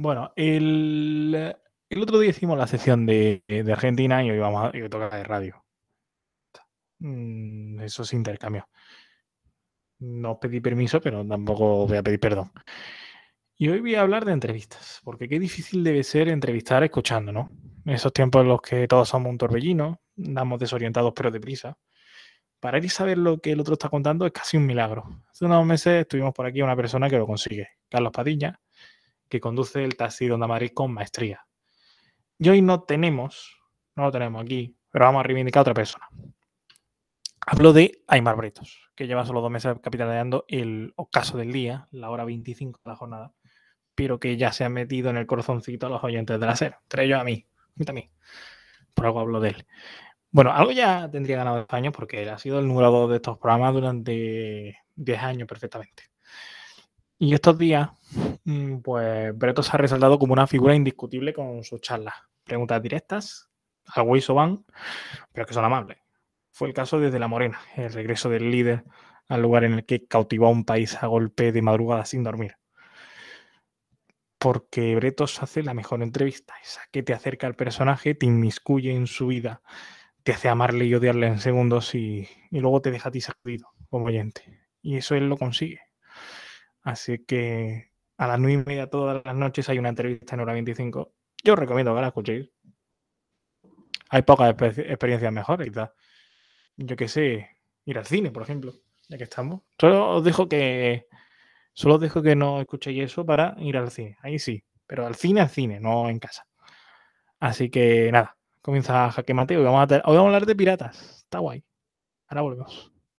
Bueno, el, otro día hicimos la sesión de, Argentina y hoy vamos a, tocar de radio. Mm, eso es intercambio. No pedí permiso, pero tampoco voy a pedir perdón. Y hoy voy a hablar de entrevistas, porque qué difícil debe ser entrevistar escuchando, ¿no? Esos tiempos en los que todos somos un torbellino, damos desorientados pero deprisa. ir a saber lo que el otro está contando es casi un milagro. Hace unos meses estuvimos por aquí una persona que lo consigue, Carlos Padilla, que conduce el taxi de Onda Madrid con maestría. Y hoy no tenemos, no lo tenemos aquí, pero vamos a reivindicar a otra persona. Hablo de Aymar Bretos, que lleva solo dos meses capitaneando el ocaso del día, la hora 25 de la jornada, pero que ya se ha metido en el corazoncito a los oyentes de la acera. entre ellos a mí, a mí también. Por algo hablo de él. Bueno, algo ya tendría ganado España este porque él ha sido el número 2 de estos programas durante 10 años perfectamente. Y estos días Mm, pues Bretos ha resaltado como una figura indiscutible con sus charlas. Preguntas directas, al y van, pero que son amables. Fue el caso desde La Morena, el regreso del líder al lugar en el que cautivó a un país a golpe de madrugada sin dormir. Porque Bretos hace la mejor entrevista, esa que te acerca al personaje, te inmiscuye en su vida, te hace amarle y odiarle en segundos y, y luego te deja a ti sacudido como oyente. Y eso él lo consigue. Así que a las nueve y media todas las noches hay una entrevista en hora 25. Yo os recomiendo que la escuchéis. Hay pocas experiencias mejores, quizás. Yo qué sé, ir al cine, por ejemplo, ya que estamos. Solo os dejo que. Solo os dejo que no escuchéis eso para ir al cine. Ahí sí. Pero al cine, al cine, no en casa. Así que nada, comienza Jaque Mateo. hoy vamos a hablar de piratas. Está guay. Ahora volvemos.